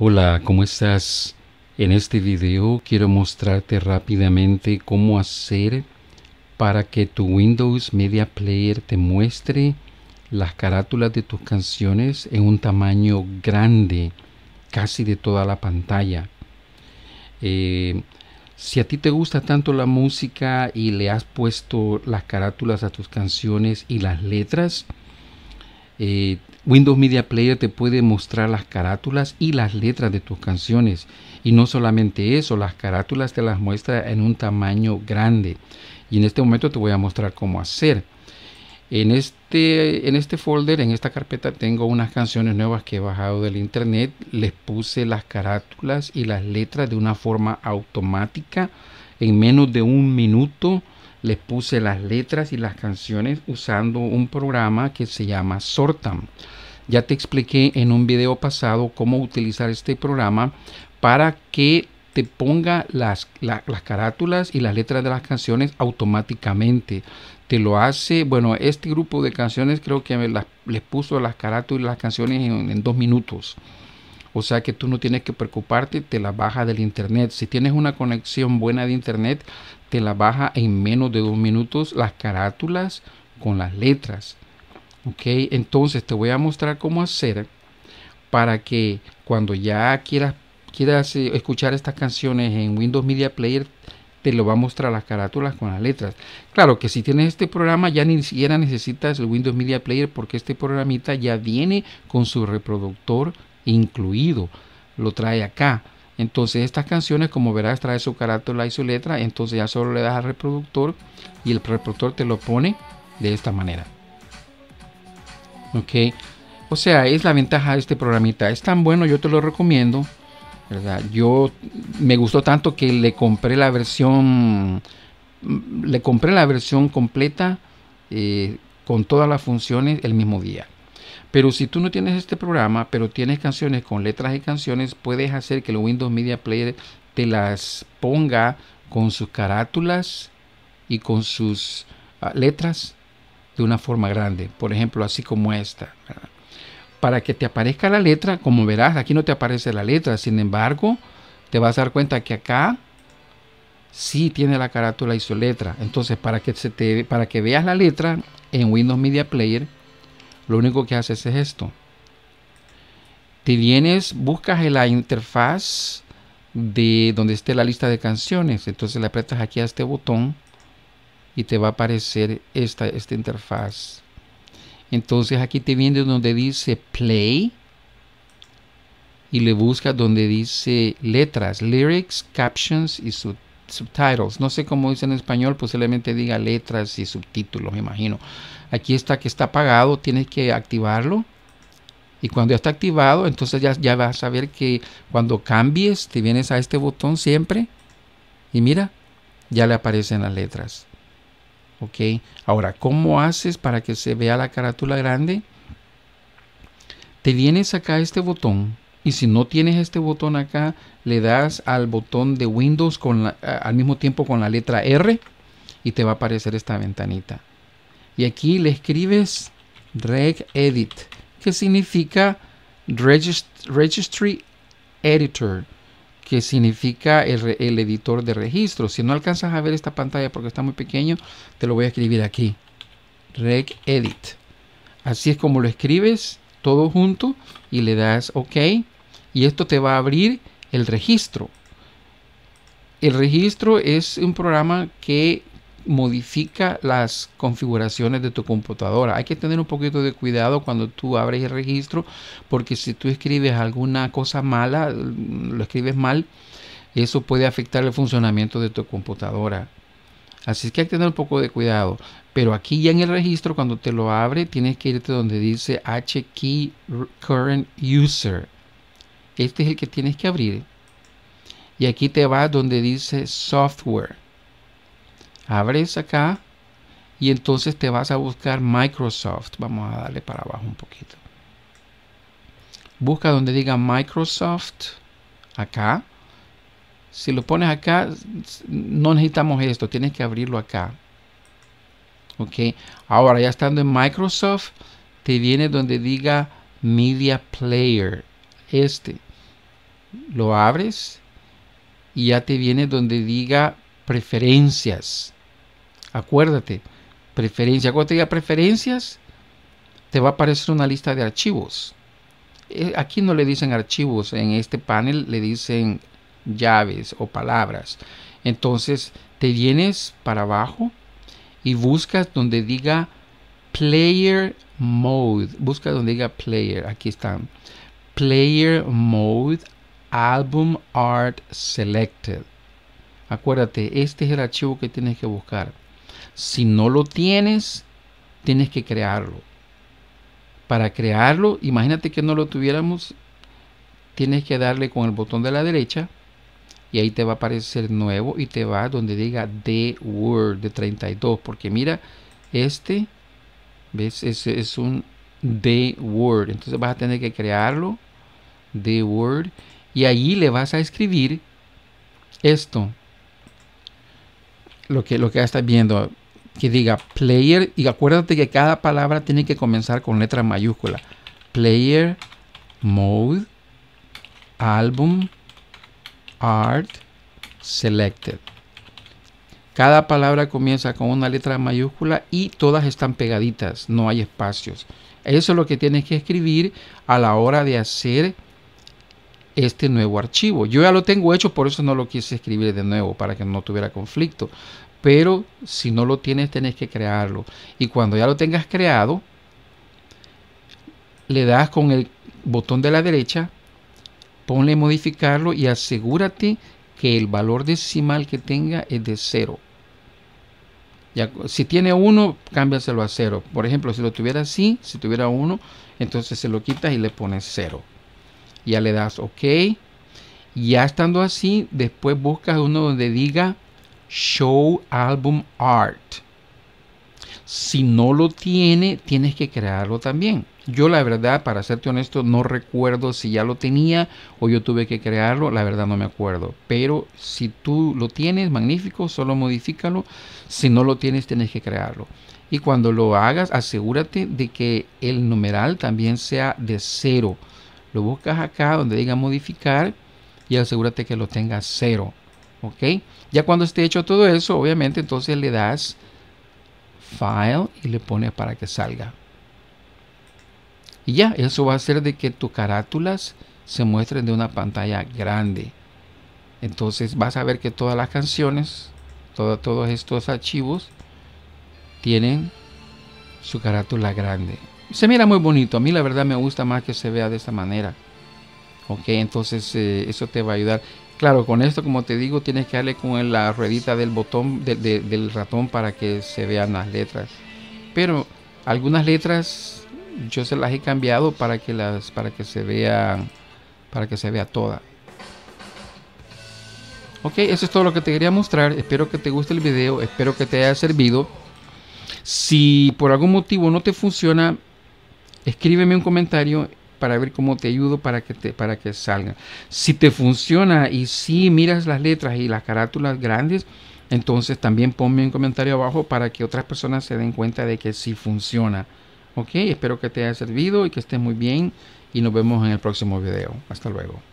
Hola, ¿cómo estás? En este video quiero mostrarte rápidamente cómo hacer para que tu Windows Media Player te muestre las carátulas de tus canciones en un tamaño grande, casi de toda la pantalla. Eh, si a ti te gusta tanto la música y le has puesto las carátulas a tus canciones y las letras, eh, Windows Media Player te puede mostrar las carátulas y las letras de tus canciones. Y no solamente eso, las carátulas te las muestra en un tamaño grande. Y en este momento te voy a mostrar cómo hacer. En este, en este folder, en esta carpeta, tengo unas canciones nuevas que he bajado del internet. Les puse las carátulas y las letras de una forma automática en menos de un minuto les puse las letras y las canciones usando un programa que se llama Sortam. Ya te expliqué en un video pasado cómo utilizar este programa para que te ponga las, carátulas y las letras de las canciones automáticamente. Te lo hace, bueno, este grupo de canciones creo que me les puso las carátulas y las canciones en dos minutos. O sea que tú no tienes que preocuparte, te la baja del internet. Si tienes una conexión buena de internet, te la baja en menos de dos minutos las carátulas con las letras. Ok, entonces te voy a mostrar cómo hacer para que cuando ya quieras, quieras eh, escuchar estas canciones en Windows Media Player, te lo va a mostrar las carátulas con las letras. Claro que si tienes este programa ya ni siquiera necesitas el Windows Media Player porque este programita ya viene con su reproductor incluido, lo trae acá. Entonces estas canciones, como verás, trae su carácter, y su letra. Entonces ya solo le das al reproductor y el reproductor te lo pone de esta manera. Ok. O sea, es la ventaja de este programita. Es tan bueno, yo te lo recomiendo. Yo me gustó tanto que le compré la versión. Le compré la versión completa eh, con todas las funciones el mismo día. Pero si tú no tienes este programa, pero tienes canciones con letras y canciones, puedes hacer que el Windows Media Player te las ponga con sus carátulas y con sus ah, letras de una forma grande. Por ejemplo, así como esta. Para que te aparezca la letra, como verás, aquí no te aparece la letra. Sin embargo, te vas a dar cuenta que acá sí tiene la carátula y su letra. Entonces, para que, para que veas la letra en Windows Media Player, lo único que haces es esto. Te vienes, buscas en la interfaz de donde esté la lista de canciones. Entonces le aprietas aquí a este botón y te va a aparecer esta, esta interfaz. Entonces aquí te viene donde dice play y le buscas donde dice letras, lyrics, captions y subtítulos subtitles. No sé cómo dice en español, posiblemente diga letras y subtítulos, me imagino. Aquí está que está apagado, tienes que activarlo. Y cuando ya está activado, entonces ya, ya vas a ver que cuando cambies, te vienes a este botón siempre. Y mira, ya le aparecen las letras. Ok, ahora, ¿cómo haces para que se vea la carátula grande? Te vienes acá a este botón y si no tienes este botón acá, le das al botón de Windows con al mismo tiempo con la letra R y te va a aparecer esta ventanita. Y aquí le escribes edit que significa Registry Editor, que significa el, editor de registro. Si no alcanzas a ver esta pantalla porque está muy pequeño, te lo voy a escribir aquí. edit Así es como lo escribes, todo junto, y le das OK y esto te va a abrir el registro. El registro es un programa que modifica las configuraciones de tu computadora. Hay que tener un poquito de cuidado cuando tú abres el registro porque si tú escribes alguna cosa mala, mm, lo escribes mal, eso puede afectar el funcionamiento de tu computadora. Así que hay que tener un poco de cuidado. Pero aquí ya en el registro, cuando te lo abre, tienes que irte donde dice HKey Current User. Este es el que tienes que abrir. Y aquí te va donde dice software. Abres acá y entonces te vas a buscar Microsoft. Vamos a darle para abajo un poquito. Busca donde diga Microsoft. Acá. Si lo pones acá, no necesitamos esto. Tienes que abrirlo acá. Ok. Ahora ya estando en Microsoft, te viene donde diga Media Player. Este lo abres y ya te viene donde diga preferencias. Acuérdate, preferencia. Cuando te diga preferencias, te va a aparecer una lista de archivos. Eh, aquí no le dicen archivos, en este panel le dicen llaves o palabras. Entonces te vienes para abajo y buscas donde diga player mode. Busca donde diga player. Aquí están. Player mode Album Art Selected. Acuérdate, este es el archivo que tienes que buscar. Si no lo tienes, tienes que crearlo. Para crearlo, imagínate que no lo tuviéramos, tienes que darle con el botón de la derecha y ahí te va a aparecer nuevo y te va donde diga The Word de 32. Porque mira, este, ¿ves? es un The Word. Entonces vas a tener que crearlo. The Word y ahí le vas a escribir esto. Lo que, lo que estás viendo, que diga player, y acuérdate que cada palabra tiene que comenzar con letra mayúscula. Player, mode, album, art, selected. Cada palabra comienza con una letra mayúscula y todas están pegaditas, no hay espacios. Eso es lo que tienes que escribir a la hora de hacer este nuevo archivo. Yo ya lo tengo hecho, por eso no lo quise escribir de nuevo, para que no tuviera conflicto. Pero si no lo tienes, tenés que crearlo. Y cuando ya lo tengas creado, le das con el botón de la derecha, ponle modificarlo y asegúrate que el valor decimal que tenga es de 0. si tiene uno cámbiaselo a cero Por ejemplo, si lo tuviera así, si tuviera uno entonces se lo quitas y le pones cero ya le das ok. Ya estando así, después buscas uno donde diga Show Album Art. Si no lo tiene, tienes que crearlo también. Yo la verdad, para serte honesto, no recuerdo si ya lo tenía o yo tuve que crearlo, la verdad no me acuerdo. Pero si tú lo tienes, magnífico, solo modifícalo. Si no lo tienes, tienes que crearlo. Y cuando lo hagas, asegúrate de que el numeral también sea de cero. Lo buscas acá donde diga modificar y asegúrate que lo tenga cero. ¿Ok? Ya cuando esté hecho todo eso, obviamente entonces le das File y le pones para que salga. Y ya, eso va a hacer de que tus carátulas se muestren de una pantalla grande. Entonces vas a ver que todas las canciones, todo, todos estos archivos, tienen su carátula grande se mira muy bonito. A mí la verdad me gusta más que se vea de esta manera. Ok, entonces eh, eso te va a ayudar. Claro, con esto, como te digo, tienes que darle con la ruedita del botón del ratón para que se vean las letras. Pero algunas letras yo se las he cambiado para que las para que se vean para que se vea toda. Ok, eso es todo lo que te quería mostrar. Espero que te guste el video, espero que te haya servido. Si por algún motivo no te funciona, escríbeme un comentario para ver cómo te ayudo para que te para que salga. Si te funciona y si miras las letras y las carátulas grandes, entonces también ponme un comentario abajo para que otras personas se den cuenta de que sí funciona. Ok, espero que te haya servido y que estés muy bien y nos vemos en el próximo video. Hasta luego.